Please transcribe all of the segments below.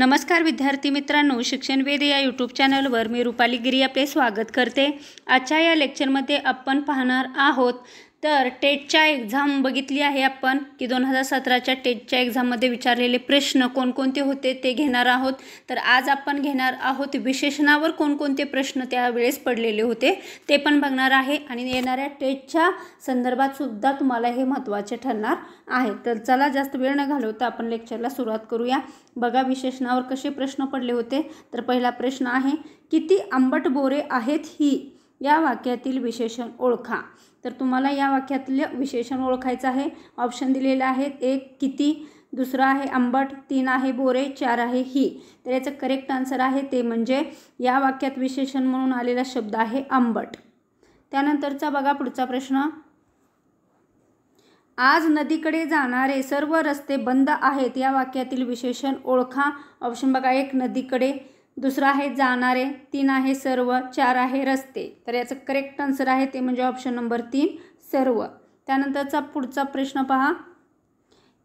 नमस्कार विद्यार्थी मित्रांनो शिक्षण वेद या यूट्यूब चॅनलवर मी रुपाली गिरी आपले स्वागत करते आजच्या या लेक्चरमध्ये आपण पाहणार आहोत तर टेटच्या एक्झाम बघितली आहे आपण की दोन हजार सतराच्या टेटच्या एक्झाममध्ये विचारलेले प्रश्न कोणकोणते होते ते घेणार आहोत तर आज आपण घेणार आहोत विशेषणावर कोणकोणते प्रश्न त्यावेळेस पडलेले होते ते पण बघणार आहे आणि येणाऱ्या टेटच्या सुद्धा तुम्हाला हे महत्त्वाचे ठरणार आहे तर चला जास्त वेळ न घालवता आपण लेक्चरला सुरुवात करूया बघा विशेषणावर कसे प्रश्न पडले होते तर पहिला प्रश्न आहे किती आंबट बोरे आहेत ही या वाक्यातील विशेषण ओळखा तर तुम्हाला या वाक्यातलं विशेषण ओळखायचं आहे ऑप्शन दिलेलं आहे एक किती दुसरा आहे आंबट तीन आहे बोरे चार आहे ही तर याचं करेक्ट आन्सर आहे ते म्हणजे या वाक्यात विशेषण म्हणून आलेला शब्द आहे आंबट त्यानंतरचा बघा पुढचा प्रश्न आज नदीकडे जाणारे सर्व रस्ते बंद आहेत या वाक्यातील विशेषण ओळखा ऑप्शन बघा एक नदीकडे दुसरा आहे जाणारे तीन आहे सर्व चार आहे रस्ते तर याचं करेक्ट आन्सर आहे ते म्हणजे ऑप्शन नंबर तीन सर्व त्यानंतरचा पुढचा प्रश्न पहा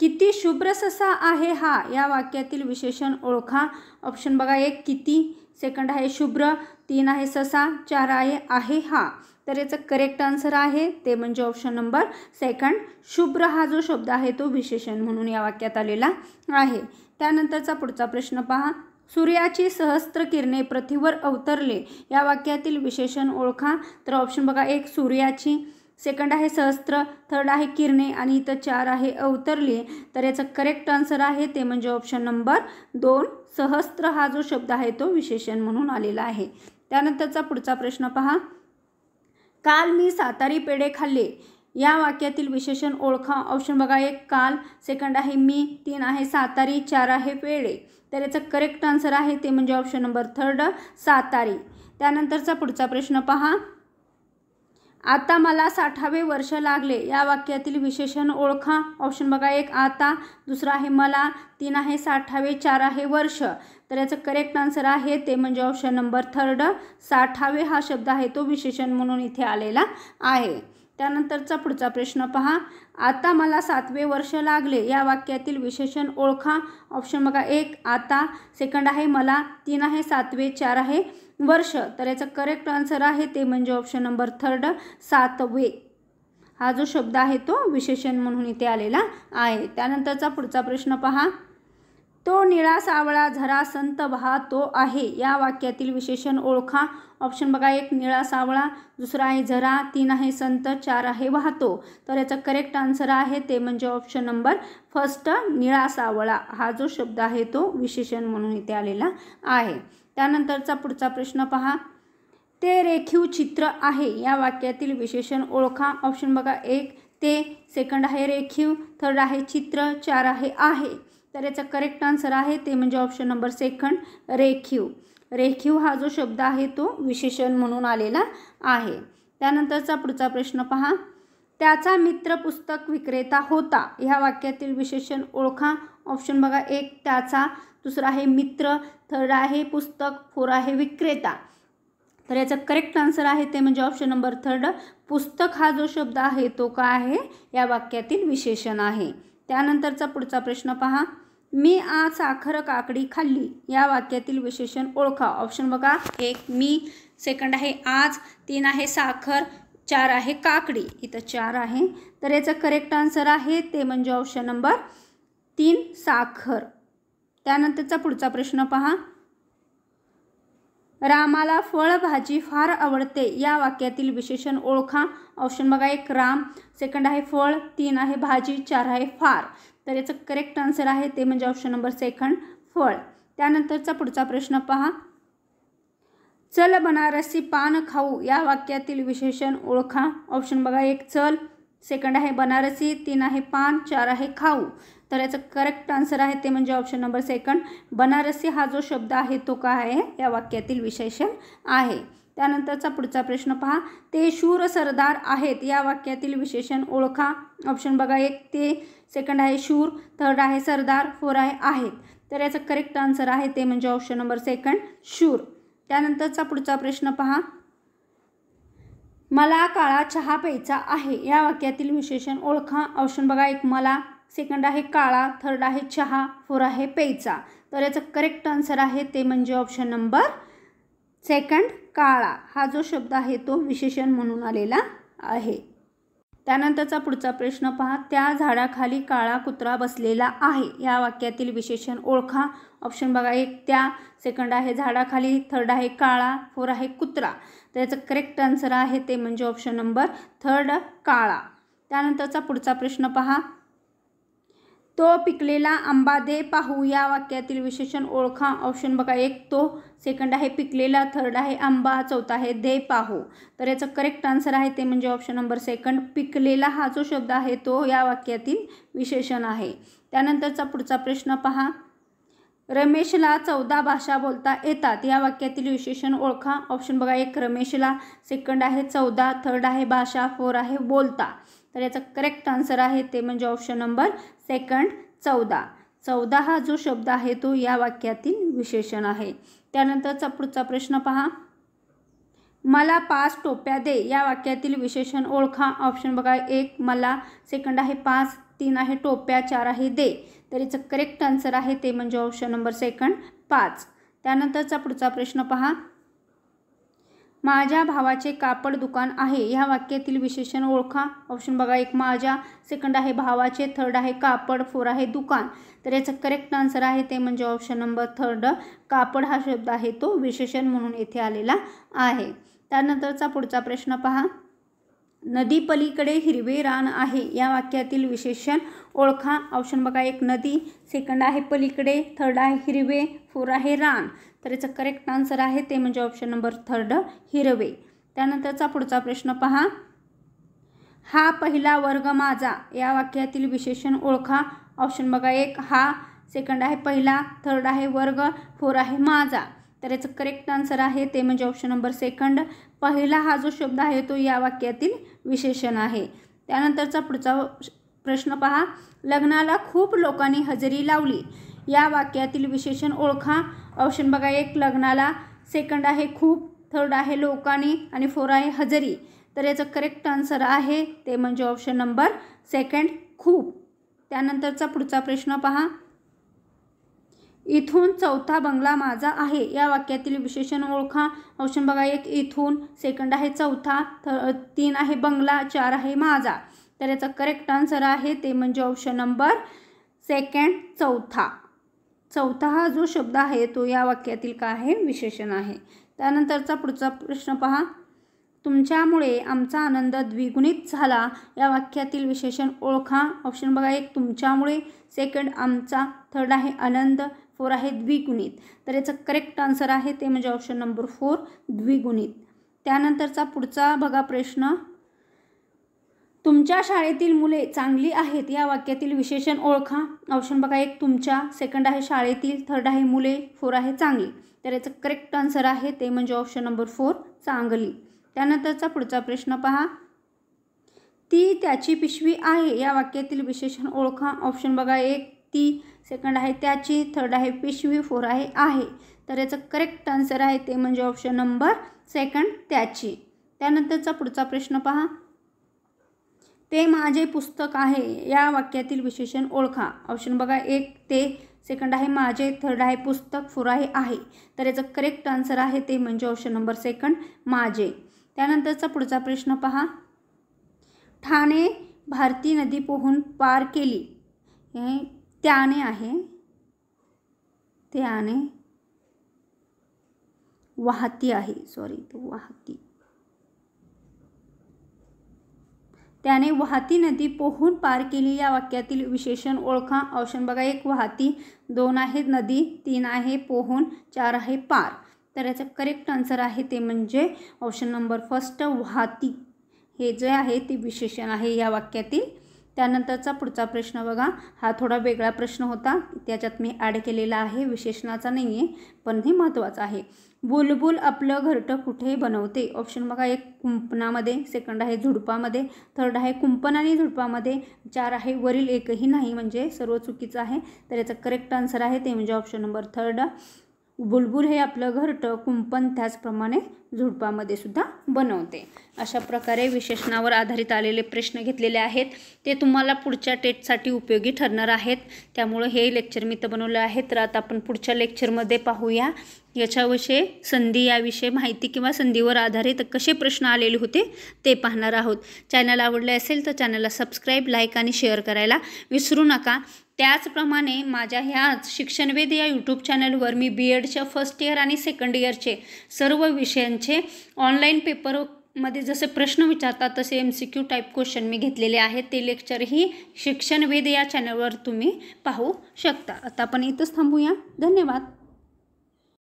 किती शुभ्र ससा आहे हा या वाक्यातील विशेषण ओळखा ऑप्शन बघा एक किती सेकंड आहे शुभ्र तीन आहे ससा चार आहे आहे हा तर याचं करेक्ट आन्सर आहे ते म्हणजे ऑप्शन नंबर सेकंड शुभ्र हा जो शब्द आहे तो विशेषण म्हणून या वाक्यात आलेला आहे त्यानंतरचा पुढचा प्रश्न पहा सूर्याची सहस्त्र किरणे पृथ्वीवर अवतरले या वाक्यातील विशेषण ओळखा तर ऑप्शन बघा एक सूर्याची सेकंड आहे सहस्त्र थर्ड आहे किरणे आणि इथं चार आहे अवतरले तर याचं करेक्ट आन्सर आहे ते म्हणजे ऑप्शन नंबर दोन सहस्त्र हा जो शब्द आहे तो विशेषण म्हणून आलेला आहे त्यानंतरचा पुढचा प्रश्न पहा काल मी सातारी पेढे खाल्ले या वाक्यातील विशेषण ओळखा ऑप्शन बघा एक काल सेकंड आहे मी तीन आहे सातारी चार आहे वेळे तर याचं करेक्ट आन्सर आहे ते म्हणजे ऑप्शन नंबर थर्ड सातारी त्यानंतरचा पुढचा प्रश्न पहा आता मला साठावे वर्ष लागले या वाक्यातील विशेषण ओळखा ऑप्शन बघा एक आता दुसरा आहे मला तीन आहे साठावे चार आहे वर्ष तर याचं करेक्ट आन्सर आहे ते म्हणजे ऑप्शन नंबर थर्ड साठावे हा शब्द आहे तो विशेषण म्हणून इथे आलेला आहे त्यानंतरचा पुढचा प्रश्न पहा आता मला सातवे वर्ष लागले या वाक्यातील विशेषण ओळखा ऑप्शन बघा एक आता सेकंड आहे मला तीन आहे सातवे चार आहे वर्ष तर याचा करेक्ट आन्सर आहे ते म्हणजे ऑप्शन नंबर थर्ड सातवे हा जो शब्द आहे तो विशेषण म्हणून इथे आलेला आहे त्यानंतरचा पुढचा प्रश्न पहा तो निळा सावळा झरा संत वाहतो आहे या वाक्यातील विशेषण ओळखा ऑप्शन बघा एक निळा सावळा दुसरा आहे झरा तीन आहे संत चार आहे वाहतो तर याचा करेक्ट आन्सर आहे ते म्हणजे ऑप्शन नंबर फर्स्ट निळा सावळा हा जो शब्द आहे तो विशेषण म्हणून इथे आलेला आहे त्यानंतरचा पुढचा प्रश्न पहा ते रेखीव चित्र आहे या वाक्यातील विशेषण ओळखा ऑप्शन बघा एक ते सेकंड आहे रेखीव थर्ड आहे चित्र चार आहे आहे तर याचा करेक्ट आन्सर आहे ते म्हणजे ऑप्शन नंबर सेकंड रेखीव रेखीव हा जो शब्द आहे तो विशेषण म्हणून आलेला आहे त्यानंतरचा पुढचा प्रश्न पहा त्याचा मित्र पुस्तक विक्रेता होता ह्या वाक्यातील विशेषण ओळखा ऑप्शन बघा एक त्याचा दुसरा आहे मित्र थर्ड आहे पुस्तक फोर आहे विक्रेता तर याचा करेक्ट आन्सर आहे ते म्हणजे ऑप्शन नंबर थर्ड पुस्तक हा जो शब्द आहे तो का आहे या वाक्यातील विशेषण आहे त्यानंतरचा पुढचा प्रश्न पहा मी आज साखर काकडी खाल्ली या वाक्यातील विशेषण ओळखा ऑप्शन बघा एक मी सेकंड आहे आज तीन आहे साखर चार आहे काकडी इथं चार आहे तर याचं करेक्ट आन्सर आहे ते म्हणजे ऑप्शन नंबर तीन साखर त्यानंतरचा पुढचा प्रश्न पहा रामाला फळ भाजी फार आवडते या वाक्यातील विशेषण ओळखा ऑप्शन बघा एक राम सेकंड आहे फळ तीन आहे भाजी चार आहे फार तर याचं करेक्ट आन्सर आहे ते म्हणजे ऑप्शन नंबर सेकंड फळ त्यानंतरचा पुढचा प्रश्न पहा चल बनारसी पान खाऊ या वाक्यातील विशेषण ओळखा ऑप्शन बघा एक चल सेकंड आहे बनारसी तीन आहे पान चार आहे खाऊ तर याचं करेक्ट आन्सर आहे ते म्हणजे ऑप्शन नंबर सेकंड बनारसी हा जो शब्द आहे तो काय आहे या वाक्यातील विशेषण आहे त्यानंतरचा पुढचा प्रश्न पहा ते शूर सरदार आहेत या वाक्यातील विशेषण ओळखा ऑप्शन बघा एक ते सेकंड आहे शूर थर्ड आहे सरदार फोर आहे आहेत तर याचं करेक्ट आन्सर आहे ते म्हणजे ऑप्शन नंबर सेकंड शूर त्यानंतरचा पुढचा प्रश्न पहा मला काळा चहा प्यायचा आहे या वाक्यातील विशेषण ओळखा ऑप्शन बघा एक मला सेकंड आहे काळा थर्ड आहे चहा फोर आहे प्यायचा तर याचं करेक्ट आन्सर आहे ते म्हणजे ऑप्शन नंबर सेकंड काळा हा जो शब्द आहे तो विशेषण म्हणून आलेला आहे त्यानंतरचा पुढचा प्रश्न पहा त्या झाडाखाली काळा कुत्रा बसलेला आहे या वाक्यातील विशेषण ओळखा ऑप्शन बघा एक त्या सेकंड आहे झाडाखाली थर्ड आहे काळा फोर आहे कुत्रा तर याचं करेक्ट आन्सर आहे ते म्हणजे ऑप्शन नंबर थर्ड काळा त्यानंतरचा पुढचा प्रश्न पहा तो पिकलेला आंबा दे पाहू या वाक्यातील विशेषण ओळखा ऑप्शन बघा एक तो सेकंड आहे पिकलेला थर्ड आहे आंबा चौथा आहे दे पाहू तर याचं करेक्ट आन्सर आहे ते म्हणजे ऑप्शन नंबर सेकंड पिकलेला हा जो शब्द आहे तो या वाक्यातील विशेषण आहे त्यानंतरचा पुढचा प्रश्न पहा रमेशला चौदा भाषा बोलता येतात या वाक्यातील विशेषण ओळखा ऑप्शन बघा एक रमेशला सेकंड आहे चौदा थर्ड आहे भाषा फोर आहे बोलता तर याचा करेक्ट आन्सर आहे ते म्हणजे ऑप्शन नंबर सेकंड चौदा चौदा हा जो शब्द आहे तो या वाक्यातील विशेषण आहे त्यानंतरचा पुढचा प्रश्न पहा मला पाच टोप्या दे या वाक्यातील विशेषण ओळखा ऑप्शन बघा एक मला सेकंड आहे पाच तीन आहे टोप्या चार आहे दे तर याचं करेक्ट आन्सर आहे ते म्हणजे ऑप्शन नंबर सेकंड पाच त्यानंतरचा पुढचा प्रश्न पहा माझ्या भावाचे कापड दुकान आहे ह्या वाक्यातील विशेषण ओळखा ऑप्शन बघा एक माझ्या सेकंड आहे भावाचे थर्ड आहे कापड फोर आहे दुकान तर याचं करेक्ट आन्सर आहे ते म्हणजे ऑप्शन नंबर थर्ड कापड हा शब्द आहे तो विशेषण म्हणून येथे आलेला आहे त्यानंतरचा पुढचा प्रश्न पहा नदी पलीकडे हिरवे रान आहे या वाक्यातील विशेषण ओळखा ऑप्शन बघा एक नदी सेकंड आहे पलीकडे थर्ड आहे हिरवे फोर आहे रान तर याचं करेक्ट आन्सर आहे ते म्हणजे ऑप्शन नंबर थर्ड हिरवे त्यानंतरचा पुढचा प्रश्न पहा हा पहिला वर्ग माझा या वाक्यातील विशेषण ओळखा ऑप्शन बघा एक हा सेकंड आहे पहिला थर्ड आहे वर्ग फोर आहे माझा तर याचं करेक्ट आन्सर आहे ते म्हणजे ऑप्शन नंबर सेकंड पहिला हा जो शब्द आहे तो या वाक्यातील विशेषण आहे त्यानंतरचा पुढचा प्रश्न पहा लग्नाला खूप लोकांनी हजेरी लावली या वाक्यातील विशेषण ओळखा ऑप्शन बघा एक लग्नाला सेकंड आहे खूप थर्ड आहे लोकांनी आणि फोर आहे हजेरी तर याचं करेक्ट आन्सर आहे ते म्हणजे ऑप्शन नंबर सेकंड खूप त्यानंतरचा पुढचा प्रश्न पहा इथून चौथा बंगला माझा आहे या वाक्यातील विशेषण ओळखा ऑप्शन बघा एक इथून सेकंड आहे चौथा तीन आहे बंगला चार आहे माझा तर याचा करेक्ट आन्सर आहे ते म्हणजे ऑप्शन नंबर सेकंड चौथा चौथा हा जो शब्द आहे तो या वाक्यातील काय आहे विशेषण आहे त्यानंतरचा पुढचा प्रश्न पहा तुमच्यामुळे आमचा आनंद द्विगुणित झाला या वाक्यातील विशेषण ओळखा ऑप्शन बघा एक तुमच्यामुळे सेकंड आमचा थर्ड आहे आनंद फोर आहे द्विगुणित तर याचं करेक्ट आन्सर आहे ते म्हणजे ऑप्शन नंबर फोर द्विगुणित त्यानंतरचा पुढचा बघा प्रश्न तुमच्या शाळेतील मुले चांगली आहेत या वाक्यातील विशेषण ओळखा ऑप्शन बघा एक तुमच्या सेकंड आहे शाळेतील थर्ड आहे मुले फोर आहे चांगली तर याचं करेक्ट आन्सर आहे ते म्हणजे ऑप्शन नंबर फोर चांगली त्यानंतरचा पुढचा प्रश्न पहा ती त्याची पिशवी आहे या वाक्यातील विशेषण ओळखा ऑप्शन बघा एक ती सेकंड आहे त्याची थर्ड आहे पिशवी फोर आहे आहे तर याचं करेक्ट आन्सर आहे ते म्हणजे ऑप्शन नंबर सेकंड त्याची त्यानंतरचा पुढचा प्रश्न पहा ते माझे पुस्तक आहे या वाक्यातील विशेषण ओळखा ऑप्शन बघा एक ते सेकंड आहे माझे थर्ड आहे पुस्तक फोर आहे आहे तर याचं करेक्ट आन्सर आहे ते म्हणजे ऑप्शन नंबर सेकंड माझे त्यानंतरचा पुढचा प्रश्न पहा ठाणे भारती नदी पोहून पार केली त्याने आहे त्याने वाहती आहे सॉरी तो वाहती त्याने वाहती नदी पोहून पार केली या वाक्यातील विशेषण ओळखा ऑप्शन बघा एक वाहती दोन आहे नदी तीन आहे पोहून चार आहे पार तर याचं करेक्ट आन्सर आहे ते म्हणजे ऑप्शन नंबर फर्स्ट वाहती हे जे आहे ते विशेषण आहे या वाक्यातील त्यानंतरचा पुढचा प्रश्न बघा हा थोडा वेगळा प्रश्न होता त्याच्यात मी ॲड केलेला आहे विशेषणाचा नाही आहे पण हे महत्त्वाचं आहे बुलबुल आपलं घरटं कुठे बनवते ऑप्शन बघा एक कुंपणामध्ये सेकंड आहे झुडपामध्ये थर्ड आहे कुंपण आणि झुडपामध्ये चार आहे वरील एकही नाही म्हणजे सर्व चुकीचं आहे तर याचा करेक्ट आन्सर आहे ते म्हणजे ऑप्शन नंबर थर्ड बुलबुल हे आपलं घरटं कुंपण त्याचप्रमाणे झुडपामध्ये सुद्धा बनवते अशा प्रकारे विशेषणावर आधारित आलेले प्रश्न घेतलेले आहेत ते तुम्हाला पुढच्या टेटसाठी उपयोगी ठरणार आहेत त्यामुळं हे लेक्चर मी तर बनवलं आहे तर आता आपण पुढच्या लेक्चरमध्ये पाहूया याच्याविषयी संधी याविषयी माहिती किंवा संधीवर आधारित कसे प्रश्न आलेले होते ते पाहणार आहोत चॅनल आवडले असेल तर चॅनलला सबस्क्राईब लाईक आणि शेअर करायला विसरू नका त्याचप्रमाणे माझ्या ह्याच शिक्षणवेद या यूट्यूब चॅनलवर मी बी एडच्या फर्स्ट इयर आणि सेकंड इयरचे सर्व विषयांचे ऑनलाईन पेपर मध्ये जसे प्रश्न विचारतात तसे M C Q type question मी घेतलेले आहेत ते लेक्चरही शिक्षणवेद या चॅनलवर तुम्ही पाहू शकता आता आपण इथंच थांबूया धन्यवाद